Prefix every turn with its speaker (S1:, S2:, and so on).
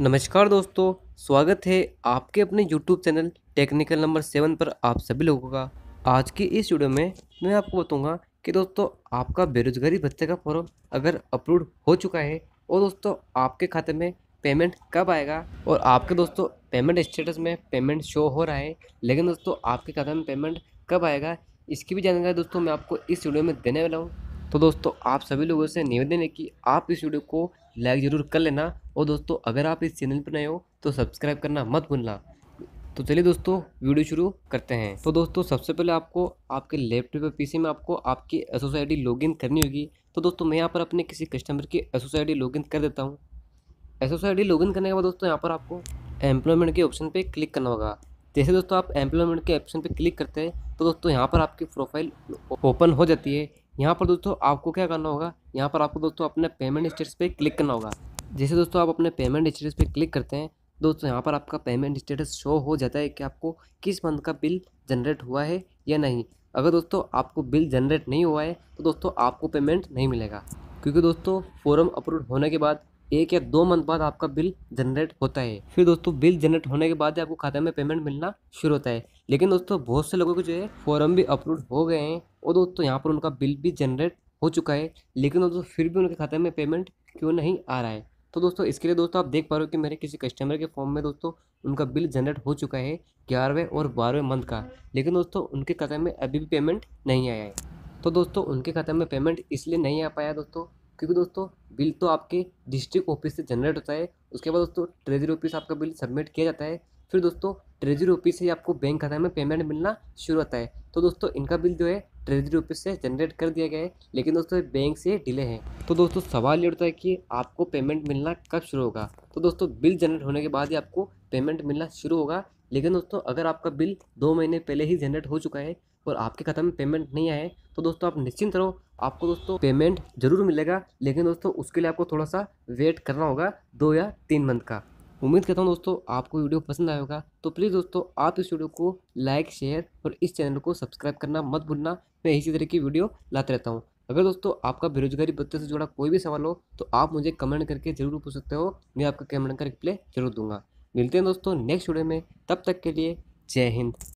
S1: नमस्कार दोस्तों स्वागत है आपके अपने YouTube channel technical number seven पर आप सभी लोगों का आज की इस वीडियो में मैं आपको बताऊंगा कि दोस्तों आपका बेरोजगारी भत्ते का फॉर्म अगर अपलोड हो चुका है और दोस्तों आपके खाते में पेमेंट कब आएगा और आपके दोस्तों पेमेंट स्टेटस में पेमेंट शो हो रहा है लेकिन दोस्तों आपके खाते में पेमेंट कब आएगा इसकी भी जानकारी दोस्तों मैं आपको इस वीडियो में देने वाला हूँ तो दोस्तों आप सभी लोगों से निवेदन है कि आप इस वीडियो को लाइक ज़रूर कर लेना और दोस्तों अगर आप इस चैनल पर नए हो तो सब्सक्राइब करना मत भूलना तो चलिए दोस्तों वीडियो शुरू करते हैं तो दोस्तों सबसे पहले आपको आपके लैपटॉप या पीसी में आपको आपकी एसोस आई लॉगिन करनी होगी तो दोस्तों मैं यहाँ पर अपने किसी कस्टमर की एसोस आई लॉगिन कर देता हूँ एसोस आई लॉगिन करने के बाद दोस्तों यहाँ पर आपको एम्प्लॉयमेंट के ऑप्शन पर क्लिक करना होगा जैसे दोस्तों आप एम्प्लॉयमेंट के ऑप्शन पर क्लिक करते हैं तो दोस्तों यहाँ पर आपकी प्रोफाइल ओपन हो जाती है यहाँ पर दोस्तों आपको क्या करना होगा यहाँ पर आपको दोस्तों अपने पेमेंट स्टेटस पे क्लिक करना होगा जैसे दोस्तों आप अपने पेमेंट स्टेटस पे क्लिक करते हैं दोस्तों यहाँ पर आपका पेमेंट स्टेटस शो हो जाता है कि आपको किस मंथ का बिल जनरेट हुआ है या नहीं अगर दोस्तों आपको बिल जनरेट नहीं हुआ है तो दोस्तों आपको पेमेंट नहीं मिलेगा क्योंकि दोस्तों फॉर्म अप्रूव होने के बाद एक या दो मंथ बाद आपका बिल जनरेट होता है फिर दोस्तों बिल जनरेट होने के बाद आपको खाते में पेमेंट मिलना शुरू होता है लेकिन दोस्तों बहुत से लोगों के जो है फॉर्म भी अपलोड हो गए हैं और दोस्तों यहाँ पर उनका बिल भी जनरेट हो चुका है लेकिन दोस्तों फिर भी उनके खाते में पेमेंट क्यों नहीं आ रहा है तो दोस्तों इसके लिए दोस्तों आप देख पा रहे हो कि मेरे किसी कस्टमर के फॉर्म में दोस्तों उनका बिल जनरेट हो चुका है ग्यारहवें और बारहवें मंथ का लेकिन दोस्तों उनके खाते में अभी भी पेमेंट नहीं आया है तो दोस्तों उनके खाते में पेमेंट इसलिए नहीं आ पाया दोस्तों क्योंकि दोस्तों बिल तो आपके डिस्ट्रिक्ट ऑफिस से जनरेट होता है उसके बाद दोस्तों ट्रेजरी ऑफिस आपका बिल सबमिट किया जाता है फिर दोस्तों ट्रेजरी ऑफिस से आपको बैंक खाता में पेमेंट मिलना शुरू होता है तो दोस्तों इनका बिल जो है ट्रेजरी ऑफिस से जनरेट कर दिया गया है लेकिन दोस्तों बैंक से डिले है तो दोस्तों सवाल ये उठता है कि आपको पेमेंट मिलना कब शुरू होगा तो दोस्तों बिल जनरेट होने के बाद ही आपको पेमेंट मिलना शुरू होगा लेकिन दोस्तों अगर आपका बिल दो महीने पहले ही जनरेट हो चुका है और आपके खाता में पेमेंट नहीं आया है तो दोस्तों आप निश्चिंत रहो आपको दोस्तों पेमेंट जरूर मिलेगा लेकिन दोस्तों उसके लिए आपको थोड़ा सा वेट करना होगा दो या तीन मंथ का उम्मीद करता हूँ दोस्तों आपको वीडियो पसंद आया होगा तो प्लीज़ दोस्तों आप इस वीडियो को लाइक शेयर और इस चैनल को सब्सक्राइब करना मत भूलना मैं इसी तरह की वीडियो लाते रहता हूँ अगर दोस्तों आपका बेरोजगारी भत्ते से जुड़ा कोई भी सवाल हो तो आप मुझे कमेंट करके जरूर पूछ सकते हो मैं आपका कमेंट का रिप्लाई जरूर दूंगा मिलते हैं दोस्तों नेक्स्ट वीडियो में तब तक के लिए जय हिंद